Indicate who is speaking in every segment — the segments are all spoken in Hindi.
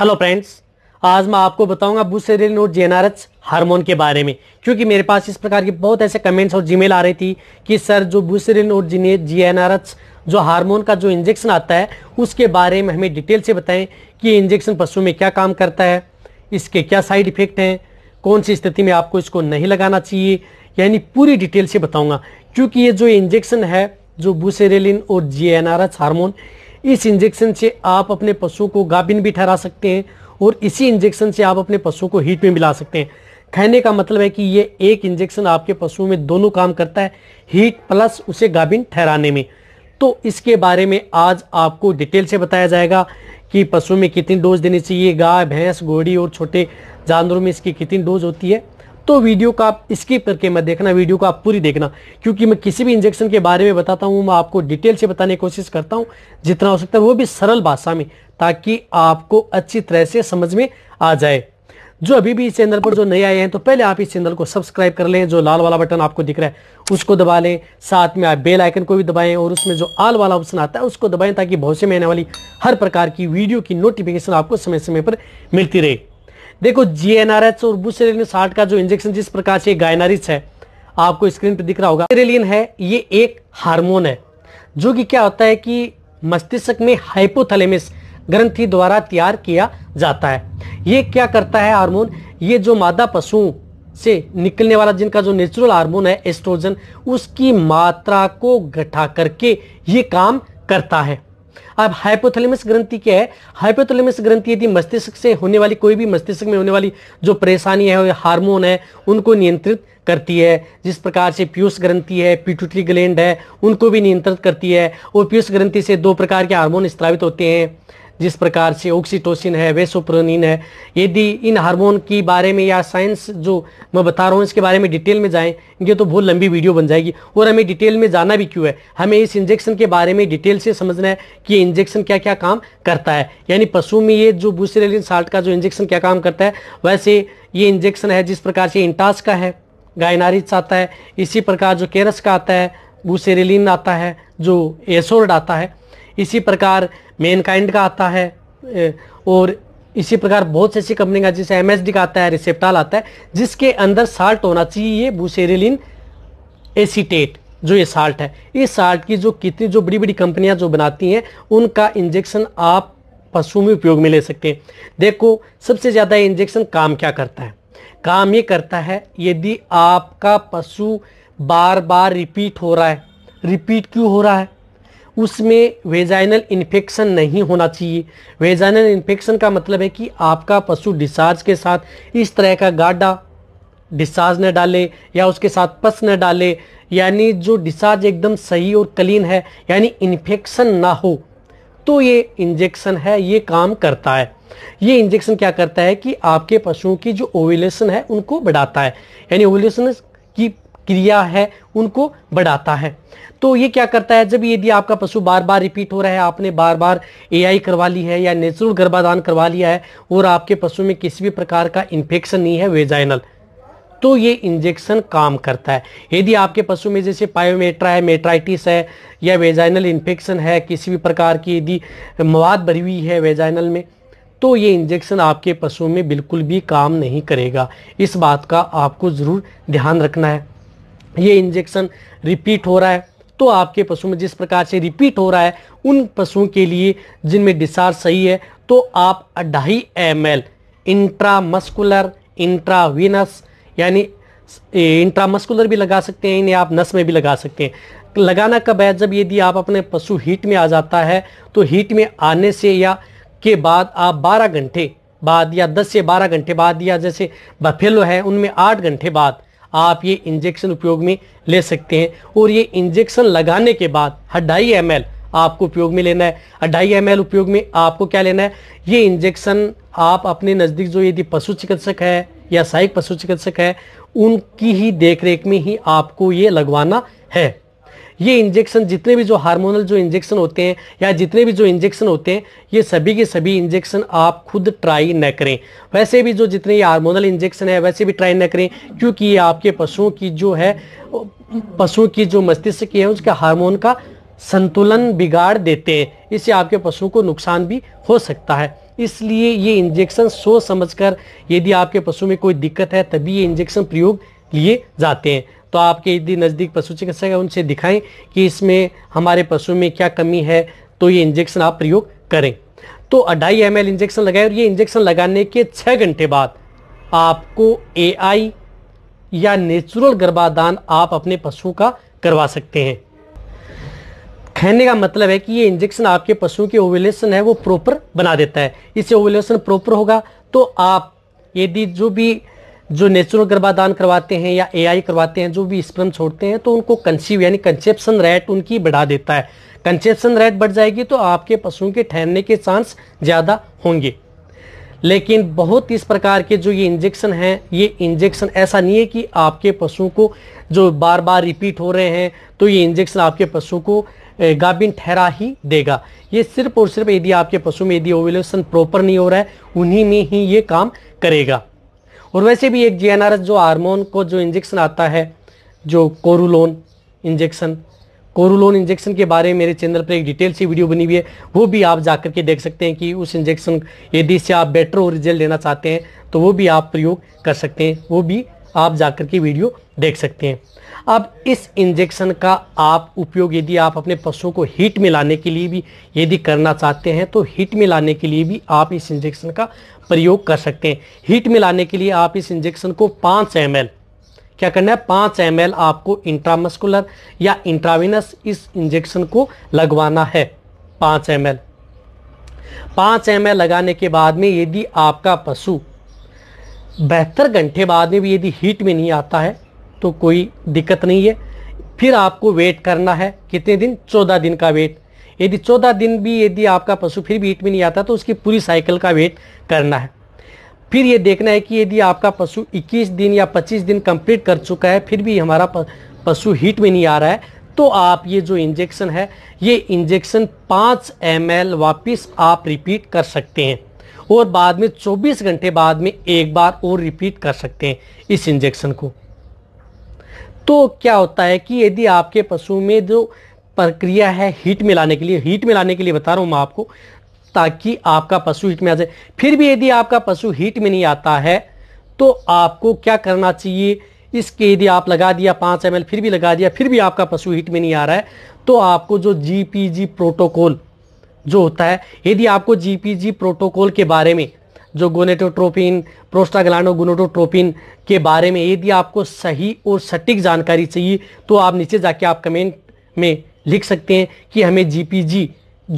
Speaker 1: हेलो फ्रेंड्स आज मैं आपको बताऊंगा बुसेरिन और जेनारच हार्मोन के बारे में क्योंकि मेरे पास इस प्रकार के बहुत ऐसे कमेंट्स और जीमेल आ रही थी कि सर जो और नोट जीएनआरएच जो हार्मोन का जो इंजेक्शन आता है उसके बारे में हमें डिटेल से बताएं कि इंजेक्शन पशु में क्या काम करता है इसके क्या साइड इफेक्ट हैं कौन सी स्थिति में आपको इसको नहीं लगाना चाहिए यानी पूरी डिटेल से बताऊँगा क्योंकि ये जो इंजेक्शन है जो बुसेरेलिन और जी हार्मोन इस इंजेक्शन से आप अपने पशु को गाभिन भी ठहरा सकते हैं और इसी इंजेक्शन से आप अपने पशु को हीट में मिला सकते हैं कहने का मतलब है कि ये एक इंजेक्शन आपके पशु में दोनों काम करता है हीट प्लस उसे गाभिन ठहराने में तो इसके बारे में आज आपको डिटेल से बताया जाएगा कि पशु में कितनी डोज देनी चाहिए गाय भैंस घोड़ी और छोटे जानवरों में इसकी कितनी डोज होती है तो वीडियो का आप स्किप करके मत देखना वीडियो को आप पूरी देखना क्योंकि मैं किसी भी इंजेक्शन के बारे में बताता हूँ मैं आपको डिटेल से बताने की कोशिश करता हूँ जितना हो सकता है वो भी सरल भाषा में ताकि आपको अच्छी तरह से समझ में आ जाए जो अभी भी इस चैनल पर जो नए आए हैं तो पहले आप इस चैनल को सब्सक्राइब कर लें जो लाल वाला बटन आपको दिख रहा है उसको दबा लें साथ में आप बेल आइकन को भी दबाएं और उसमें जो आल वाला ऑप्शन आता है उसको दबाएं ताकि भविष्य में आने वाली हर प्रकार की वीडियो की नोटिफिकेशन आपको समय समय पर मिलती रहे देखो जी और बुसेरेलिन साठ का जो इंजेक्शन जिस प्रकार से गायनारिस है आपको स्क्रीन पर दिख रहा होगा सेरेलिन है ये एक हार्मोन है जो कि क्या होता है कि मस्तिष्क में हाइपोथैलेमस ग्रंथि द्वारा तैयार किया जाता है ये क्या करता है हार्मोन ये जो मादा पशुओं से निकलने वाला जिनका जो नेचुरल हार्मोन है एस्ट्रोजन उसकी मात्रा को घटा करके ये काम करता है अब हाइपोथैलेमस ग्रंथि क्या है हाइपोथैलेमस ग्रंथि यदि मस्तिष्क से होने वाली कोई भी मस्तिष्क में होने वाली जो परेशानी है हार्मोन है उनको नियंत्रित करती है जिस प्रकार से पीयूष ग्रंथि है पिटूटरी ग्लैंड है उनको भी नियंत्रित करती है और पीयूष ग्रंथि से दो प्रकार के हार्मोन स्त्रावित होते हैं जिस प्रकार से ऑक्सीटोसिन है वेसोप्रोनिन है यदि इन हार्मोन के बारे में या साइंस जो मैं बता रहा हूँ इसके बारे में डिटेल में जाएं ये तो बहुत लंबी वीडियो बन जाएगी और हमें डिटेल में जाना भी क्यों है हमें इस इंजेक्शन के बारे में डिटेल से समझना है कि इंजेक्शन क्या क्या काम करता है यानी पशु में ये जो बूसरेलिन साल्ट का जो इंजेक्शन क्या काम करता है वैसे ये इंजेक्शन है जिस प्रकार से इंटास का है गायनारिच आता है इसी प्रकार जो केरस का आता है बूसेरेलिन आता है जो एसोर्ड आता है इसी प्रकार मेनकाइंड का आता है और इसी प्रकार बहुत सी ऐसी का जैसे एम का आता है रिसेप्टाल आता है जिसके अंदर साल्ट होना चाहिए ये बुसेरिलिन एसीटेट जो ये साल्ट है इस साल्ट की जो कितनी जो बड़ी बड़ी कंपनियां जो बनाती हैं उनका इंजेक्शन आप पशु में उपयोग में ले सकते हैं देखो सबसे ज़्यादा ये इंजेक्शन काम क्या करता है काम ये करता है यदि आपका पशु बार बार रिपीट हो रहा है रिपीट क्यों हो रहा है उसमें वेजाइनल इन्फेक्शन नहीं होना चाहिए वेजाइनल इन्फेक्शन का मतलब है कि आपका पशु डिस्चार्ज के साथ इस तरह का गाढ़ा डिस्चार्ज न डाले या उसके साथ पस न डाले यानी जो डिस्चार्ज एकदम सही और क्लीन है यानी इन्फेक्शन ना हो तो ये इंजेक्शन है ये काम करता है ये इंजेक्शन क्या करता है कि आपके पशुओं की जो ओविलेशन है उनको बढ़ाता है यानी ओविलेशन की क्रिया है उनको बढ़ाता है तो ये क्या करता है जब यदि आपका पशु बार बार रिपीट हो रहा है आपने बार बार एआई करवा ली है या नेचुरल गर्भाधान करवा लिया है और आपके पशु में किसी भी प्रकार का इन्फेक्शन नहीं है वेजाइनल तो ये इंजेक्शन काम करता है यदि आपके पशु में जैसे पायोमेट्रा है मेट्राइटिस है या वेजाइनल इन्फेक्शन है किसी भी प्रकार की यदि मवाद भरी हुई है वेजाइनल में तो ये इंजेक्शन आपके पशु में बिल्कुल भी काम नहीं करेगा इस बात का आपको ज़रूर ध्यान रखना है ये इंजेक्शन रिपीट हो रहा है तो आपके पशु में जिस प्रकार से रिपीट हो रहा है उन पशुओं के लिए जिनमें डिसार सही है तो आप अढ़ाई एम एल इंट्रामस्कुलर इंट्रावीनस यानी इंट्रामस्कुलर भी लगा सकते हैं इन्हें आप नस में भी लगा सकते हैं लगाना कब है जब यदि आप अपने पशु हीट में आ जाता है तो हीट में आने से या के बाद आप 12 घंटे बाद या 10 से 12 घंटे बाद या जैसे बफेलो है उनमें 8 घंटे बाद आप ये इंजेक्शन उपयोग में ले सकते हैं और ये इंजेक्शन लगाने के बाद अढ़ाई एम आपको उपयोग में लेना है अढ़ाई एम उपयोग में आपको क्या लेना है ये इंजेक्शन आप अपने नज़दीक जो यदि पशु चिकित्सक है या सहायक पशु चिकित्सक है उनकी ही देखरेख में ही आपको ये लगवाना है ये इंजेक्शन जितने भी जो हार्मोनल जो इंजेक्शन होते हैं या जितने भी जो इंजेक्शन होते हैं ये सभी के सभी इंजेक्शन आप खुद ट्राई न करें वैसे भी जो जितने ये हार्मोनल इंजेक्शन है वैसे भी ट्राई न करें क्योंकि ये आपके पशुओं की जो है पशुओं की जो मस्तिष्क की है उसके हार्मोन का संतुलन बिगाड़ देते हैं इससे आपके पशुओं को नुकसान भी हो सकता है इसलिए ये इंजेक्शन सोच समझकर यदि आपके पशु में कोई दिक्कत है तभी ये इंजेक्शन प्रयोग लिए जाते हैं तो आपके यदि नज़दीक पशु चिकित्सक है उनसे दिखाएं कि इसमें हमारे पशु में क्या कमी है तो ये इंजेक्शन आप प्रयोग करें तो अढ़ाई एम इंजेक्शन लगाएं और ये इंजेक्शन लगाने के छः घंटे बाद आपको ए या नेचुरल गर्भाधान आप अपने पशु का करवा सकते हैं कहने का मतलब है कि ये इंजेक्शन आपके पशु के ओवुलेशन है वो प्रॉपर बना देता है इससे ओवुलेशन प्रॉपर होगा तो आप यदि जो भी जो नेचुरल गर्भाधान करवाते हैं या एआई करवाते हैं जो भी स्प्रम छोड़ते हैं तो उनको कंसीव यानी कंसेप्शन रेट उनकी बढ़ा देता है कंसेप्शन रेट बढ़ जाएगी तो आपके पशुओं के ठहरने के चांस ज़्यादा होंगे लेकिन बहुत इस प्रकार के जो ये इंजेक्शन हैं ये इंजेक्शन ऐसा नहीं है कि आपके पशुओं को जो बार बार रिपीट हो रहे हैं तो ये इंजेक्शन आपके पशुओं को गाभिन ठहरा ही देगा ये सिर्फ और सिर्फ यदि आपके पशु में यदि ओवुलेशन प्रॉपर नहीं हो रहा है उन्हीं में ही ये काम करेगा और वैसे भी एक जी जो हारमोन को जो इंजेक्शन आता है जो कोरुलोन इंजेक्शन कोरुलोन इंजेक्शन के बारे में मेरे चैनल पर एक डिटेल सी वीडियो बनी हुई है वो भी आप जाकर के देख सकते हैं कि उस इंजेक्शन यदि से आप बेटर और रिजल्ट लेना चाहते हैं तो वो भी आप प्रयोग कर सकते हैं वो भी आप जाकर के वीडियो देख सकते हैं अब इस इंजेक्शन का आप उपयोग यदि आप अपने पशुओं को हीट में लाने के लिए भी यदि करना चाहते हैं तो हीट में लाने के लिए भी आप इस इंजेक्शन का प्रयोग कर सकते हैं हीट में लाने के लिए आप इस इंजेक्शन को पाँच एम क्या करना है पाँच एम आपको इंट्रामस्कुलर या इंट्राविनस इस इंजेक्शन को लगवाना है पाँच एम एल पाँच एम लगाने के बाद में यदि आपका पशु बहत्तर घंटे बाद में भी यदि हीट में नहीं आता है तो कोई दिक्कत नहीं है फिर आपको वेट करना है कितने दिन चौदह दिन का वेट यदि चौदह दिन भी यदि आपका पशु फिर भी हीट में नहीं आता तो उसकी पूरी साइकिल का वेट करना है फिर ये देखना है कि यदि आपका पशु 21 दिन या 25 दिन कंप्लीट कर चुका है फिर भी हमारा पशु हीट में नहीं आ रहा है तो आप ये जो इंजेक्शन है ये इंजेक्शन 5 एम वापस आप रिपीट कर सकते हैं और बाद में 24 घंटे बाद में एक बार और रिपीट कर सकते हैं इस इंजेक्शन को तो क्या होता है कि यदि आपके पशु में जो प्रक्रिया है हीट मिलाने के लिए हीट मिलाने के लिए बता रहा हूँ मैं आपको ताकि आपका पशु हीट में आ जाए फिर भी यदि आपका पशु हीट में नहीं आता है तो आपको क्या करना चाहिए इसके यदि आप लगा दिया पाँच एम फिर भी लगा दिया फिर भी आपका पशु हीट में नहीं आ रहा है तो आपको जो जी पी जी प्रोटोकॉल जो होता है यदि आपको जीपीजी प्रोटोकॉल के बारे में जो गोनेटोट्रोपिन प्रोस्टाग्लानो गोनेटोट्रोपिन के बारे में यदि आपको सही और सटीक जानकारी चाहिए तो आप नीचे जाके आप कमेंट में लिख सकते हैं कि हमें जीपीजी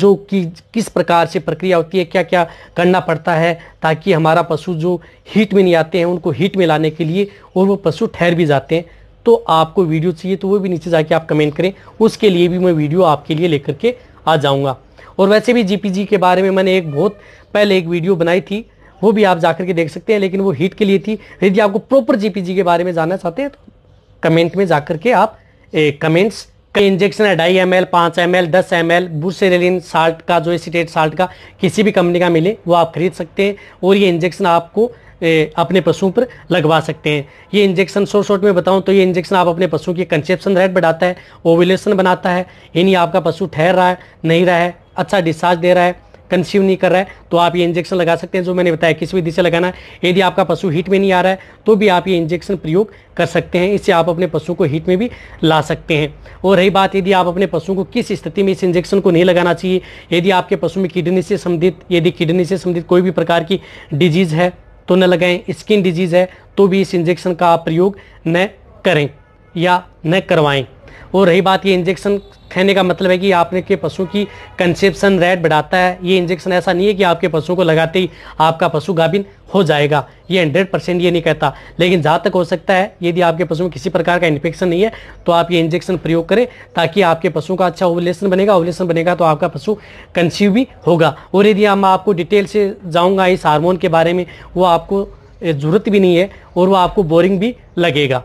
Speaker 1: जो कि किस प्रकार से प्रक्रिया होती है क्या क्या करना पड़ता है ताकि हमारा पशु जो हीट में नहीं आते हैं उनको हीट में लाने के लिए और वो पशु ठहर भी जाते हैं तो आपको वीडियो चाहिए तो वो भी नीचे जाके आप कमेंट करें उसके लिए भी मैं वीडियो आपके लिए लेकर के आ जाऊँगा और वैसे भी जीपीजी के बारे में मैंने एक बहुत पहले एक वीडियो बनाई थी वो भी आप जाकर के देख सकते हैं लेकिन वो हीट के लिए थी यदि आपको प्रॉपर जीपीजी के बारे में जानना चाहते हैं तो कमेंट में जाकर के आप कमेंट्स कमेंट्स इंजेक्शन ढाई एम एल पाँच एम एल दस एम एल बुसेरेलिन साल्ट का जो एसिटेट साल्ट का किसी भी कंपनी का मिले वो आप खरीद सकते हैं और ये इंजेक्शन आपको ए, अपने पशुओं पर लगवा सकते हैं ये इंजेक्शन शॉर्ट शॉर्ट में बताऊं तो ये इंजेक्शन आप अपने पशुओं की कंसेप्शन रेट बढ़ाता है ओविलेशन बनाता है यानी आपका पशु ठहर रहा है नहीं रहा है अच्छा डिस्चार्ज दे रहा है कंस्यूम नहीं कर रहा है तो आप ये इंजेक्शन लगा सकते हैं जो मैंने बताया किस विधि से लगाना है यदि आपका पशु हीट में नहीं आ रहा है तो भी आप ये इंजेक्शन प्रयोग कर सकते हैं इससे आप अपने पशु को हीट में भी ला सकते हैं और रही बात यदि आप अपने पशु को किस स्थिति में इस इंजेक्शन को नहीं लगाना चाहिए यदि आपके पशु में किडनी से संबंधित यदि किडनी से संबंधित कोई भी प्रकार की डिजीज़ है तो न लगाएं स्किन डिजीज़ है तो भी इस इंजेक्शन का आप प्रयोग न करें या न करवाएं और रही बात ये इंजेक्शन कहने का मतलब है कि आपने के पशु की कंसेप्शन रेट बढ़ाता है ये इंजेक्शन ऐसा नहीं है कि आपके पशु को लगाते ही आपका पशु गाभिन हो जाएगा ये हंड्रेड परसेंट ये नहीं कहता लेकिन जहाँ तक हो सकता है यदि आपके पशु में किसी प्रकार का इन्फेक्शन नहीं है तो आप ये इंजेक्शन प्रयोग करें ताकि आपके पशु का अच्छा ओवलेशन बनेगा ओवलेशन बनेगा तो आपका पशु कंसीव भी होगा और यदि हम आपको डिटेल से जाऊँगा इस हारमोन के बारे में वो आपको ज़रूरत भी नहीं है और वो आपको बोरिंग भी लगेगा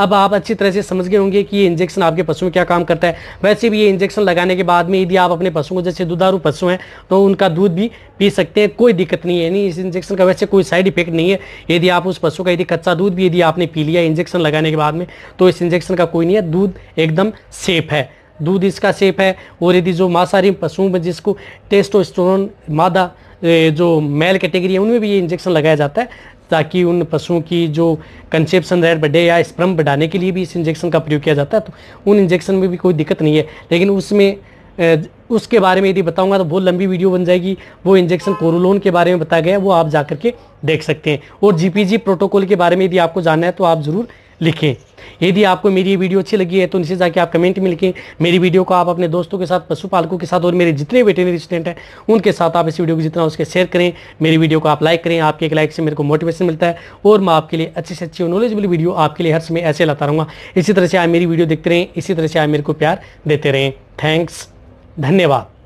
Speaker 1: अब आप अच्छी तरह से समझ गए होंगे कि ये इंजेक्शन आपके पशु में क्या काम करता है वैसे भी ये इंजेक्शन लगाने के बाद में यदि आप अपने पशुओं को जैसे दुधारू पशु हैं तो उनका दूध भी पी सकते हैं कोई दिक्कत नहीं है यानी इस इंजेक्शन का वैसे कोई साइड इफेक्ट नहीं है यदि आप उस पशु का यदि कच्चा दूध भी यदि आपने पी लिया इंजेक्शन लगाने के बाद में तो इस इंजेक्शन का कोई नहीं है दूध एकदम सेफ है दूध इसका सेफ है और यदि जो मांसाहारी पशुओं में जिसको टेस्टोस्टेरोन मादा जो मेल कैटेगरी है उनमें भी ये इंजेक्शन लगाया जाता है ताकि उन पशुओं की जो कंसेप्शन रेट बढ़े या स्प्रम बढ़ाने के लिए भी इस इंजेक्शन का प्रयोग किया जाता है तो उन इंजेक्शन में भी कोई दिक्कत नहीं है लेकिन उसमें उसके बारे में यदि बताऊंगा तो बहुत लंबी वीडियो बन जाएगी वो इंजेक्शन कोरोलोन के बारे में बताया गया है वो आप जा के देख सकते हैं और जीपीजी प्रोटोकॉल के बारे में यदि आपको जानना है तो आप ज़रूर लिखें यदि आपको मेरी ये वीडियो अच्छी लगी है तो नीचे जाके आप कमेंट में लिखें मेरी वीडियो को आप अपने दोस्तों के साथ पशुपालकों के साथ और मेरे जितने वेटेनरी स्टूडेंट हैं उनके साथ आप इस वीडियो को जितना उसके शेयर करें मेरी वीडियो को आप लाइक करें आपके एक लाइक से मेरे को मोटिवेशन मिलता है और मैं आपके लिए अच्छे से अच्छी और नॉलेजबल वीडियो आपके लिए हर समय ऐसे लाता रहूँगा इसी तरह से आप मेरी वीडियो देखते रहें इसी तरह से आप मेरे को प्यार देते रहें थैंक्स धन्यवाद